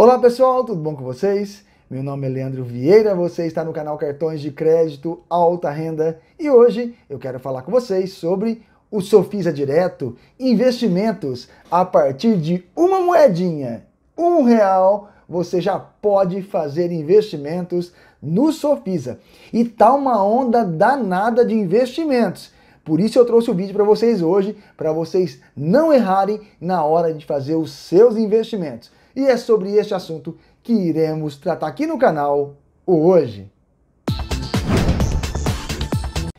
Olá pessoal, tudo bom com vocês? Meu nome é Leandro Vieira, você está no canal Cartões de Crédito Alta Renda e hoje eu quero falar com vocês sobre o Sofisa Direto, investimentos a partir de uma moedinha, um real, você já pode fazer investimentos no Sofisa. E tá uma onda danada de investimentos. Por isso eu trouxe o vídeo para vocês hoje, para vocês não errarem na hora de fazer os seus investimentos. E é sobre este assunto que iremos tratar aqui no canal hoje.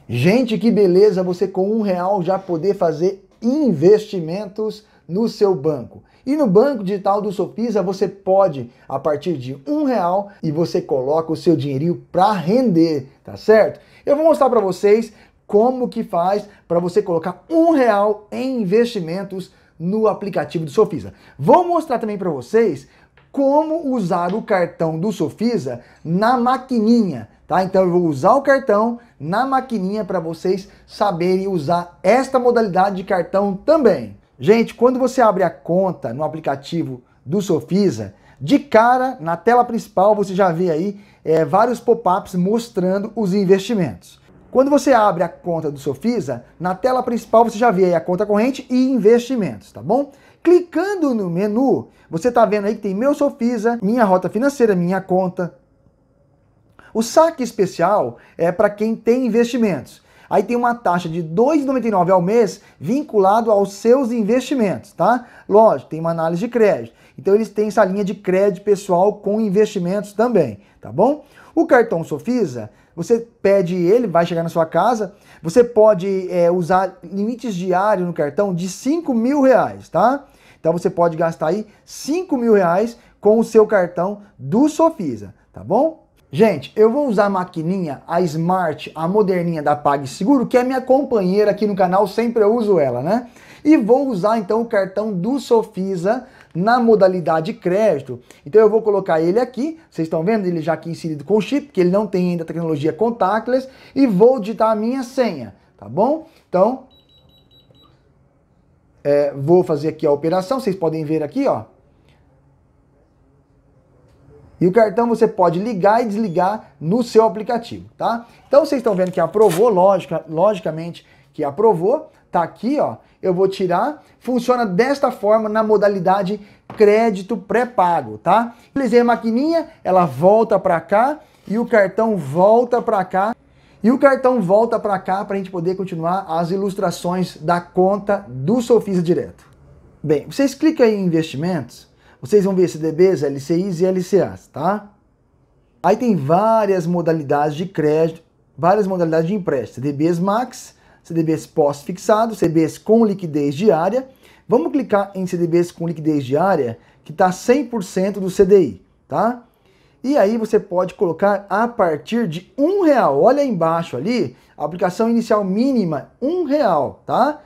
Gente, que beleza você com um real já poder fazer investimentos no seu banco. E no banco digital do Sopisa você pode, a partir de um real, e você coloca o seu dinheirinho para render, tá certo? Eu vou mostrar para vocês como que faz para você colocar um real em investimentos no aplicativo do Sofisa. Vou mostrar também para vocês como usar o cartão do Sofisa na maquininha, tá? Então eu vou usar o cartão na maquininha para vocês saberem usar esta modalidade de cartão também. Gente, quando você abre a conta no aplicativo do Sofisa, de cara, na tela principal, você já vê aí é, vários pop-ups mostrando os investimentos. Quando você abre a conta do Sofisa, na tela principal você já vê aí a conta corrente e investimentos, tá bom? Clicando no menu, você tá vendo aí que tem meu Sofisa, minha rota financeira, minha conta. O saque especial é para quem tem investimentos. Aí tem uma taxa de 2,99 ao mês vinculado aos seus investimentos, tá? Lógico, tem uma análise de crédito. Então eles têm essa linha de crédito pessoal com investimentos também, tá bom? O cartão Sofisa você pede ele, vai chegar na sua casa. Você pode é, usar limites diários no cartão de 5 mil reais, tá? Então você pode gastar aí 5 mil reais com o seu cartão do Sofisa, tá bom? Gente, eu vou usar a maquininha, a Smart, a moderninha da PagSeguro, que é minha companheira aqui no canal, sempre eu uso ela, né? E vou usar então o cartão do Sofisa na modalidade crédito. Então eu vou colocar ele aqui, vocês estão vendo ele já aqui inserido com chip, que ele não tem ainda tecnologia contactless, e vou digitar a minha senha, tá bom? Então, é, vou fazer aqui a operação, vocês podem ver aqui, ó. E o cartão você pode ligar e desligar no seu aplicativo, tá? Então vocês estão vendo que aprovou, logica, logicamente, que aprovou, tá aqui, ó, eu vou tirar, funciona desta forma na modalidade crédito pré-pago, tá? Utilizei a maquininha, ela volta para cá e o cartão volta para cá. E o cartão volta para cá para a gente poder continuar as ilustrações da conta do Sofisa Direto. Bem, vocês clicam aí em investimentos, vocês vão ver CDBs, LCIs e LCAs, tá? Aí tem várias modalidades de crédito, várias modalidades de empréstimo, CDBs Max, CDBs pós-fixado, CDBs com liquidez diária. Vamos clicar em CDBs com liquidez diária, que está 100% do CDI, tá? E aí você pode colocar a partir de um real. Olha embaixo ali, aplicação inicial mínima, um real, tá?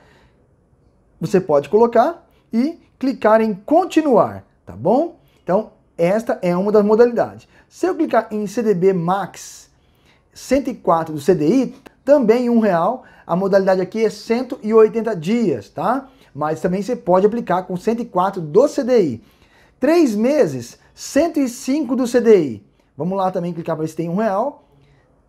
Você pode colocar e clicar em continuar, tá bom? Então, esta é uma das modalidades. Se eu clicar em CDB Max 104 do CDI, também um real. A modalidade aqui é 180 dias, tá? Mas também você pode aplicar com 104 do CDI. Três meses, 105 do CDI. Vamos lá também clicar para ver se tem um real.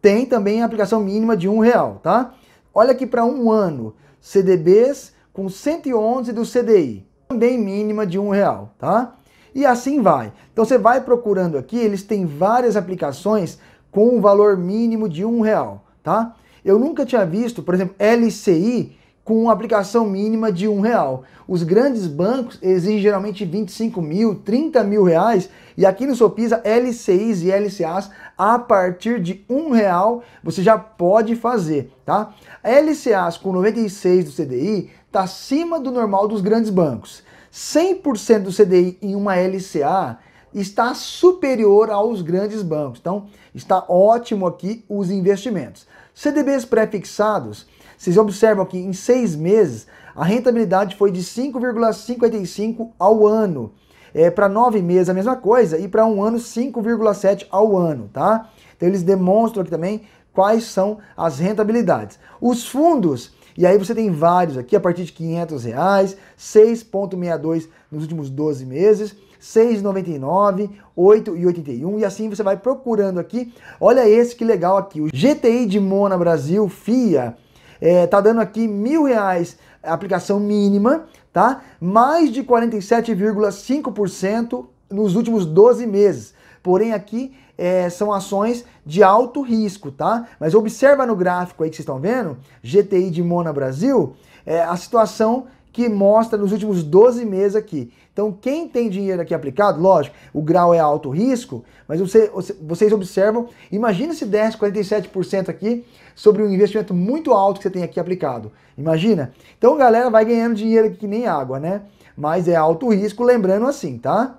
Tem também a aplicação mínima de um real, tá? Olha aqui para um ano, CDBs com 111 do CDI, também mínima de um real, tá? E assim vai. Então você vai procurando aqui, eles têm várias aplicações com um valor mínimo de um real, tá? Eu nunca tinha visto, por exemplo, LCI com uma aplicação mínima de um real. Os grandes bancos exigem geralmente 25 mil, 30 mil reais, e aqui no Sopisa, LCIs e LCAs, a partir de um real, você já pode fazer, tá? LCAs com 96 do CDI está acima do normal dos grandes bancos. 100% do CDI em uma LCA está superior aos grandes bancos. Então, está ótimo aqui os investimentos. CDBs pré-fixados, vocês observam que em seis meses a rentabilidade foi de 5,55 ao ano. É, para nove meses a mesma coisa e para um ano 5,7 ao ano, tá? Então eles demonstram aqui também quais são as rentabilidades. Os fundos, e aí você tem vários aqui a partir de 500 reais, 6,62 nos últimos 12 meses, 6,99, 8,81 e assim você vai procurando aqui. Olha esse que legal aqui, o GTI de Mona Brasil FIA é, tá dando aqui mil reais aplicação mínima, tá? Mais de 47,5% nos últimos 12 meses. Porém, aqui é, são ações de alto risco, tá? Mas observa no gráfico aí que vocês estão vendo, GTI de Mona Brasil, é, a situação que mostra nos últimos 12 meses aqui. Então, quem tem dinheiro aqui aplicado, lógico, o grau é alto risco, mas você, vocês observam, imagina se desse 47% aqui sobre um investimento muito alto que você tem aqui aplicado. Imagina? Então, galera, vai ganhando dinheiro aqui que nem água, né? Mas é alto risco, lembrando assim, tá?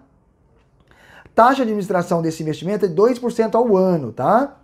Taxa de administração desse investimento é 2% ao ano, tá?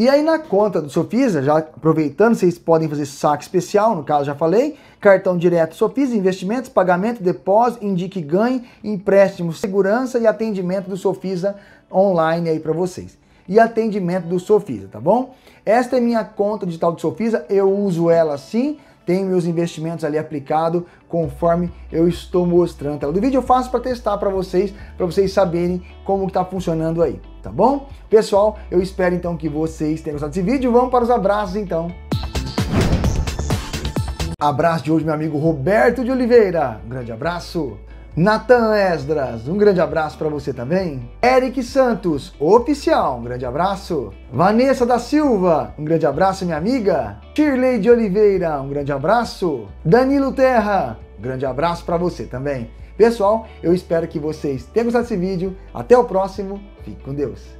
E aí na conta do Sofisa, já aproveitando, vocês podem fazer saque especial, no caso já falei, cartão direto Sofisa, investimentos, pagamento, depósito, indique ganho, empréstimo, segurança e atendimento do Sofisa online aí para vocês. E atendimento do Sofisa, tá bom? Esta é minha conta digital do Sofisa, eu uso ela sim, tenho meus investimentos ali aplicado conforme eu estou mostrando. Tela do vídeo eu faço para testar para vocês, para vocês saberem como está funcionando aí, tá bom? Pessoal, eu espero então que vocês tenham gostado desse vídeo. Vamos para os abraços então. Abraço de hoje, meu amigo Roberto de Oliveira. Um grande abraço. Nathan Esdras, um grande abraço para você também. Eric Santos, oficial, um grande abraço. Vanessa da Silva, um grande abraço, minha amiga. Shirley de Oliveira, um grande abraço. Danilo Terra, um grande abraço para você também. Pessoal, eu espero que vocês tenham gostado desse vídeo. Até o próximo. Fique com Deus.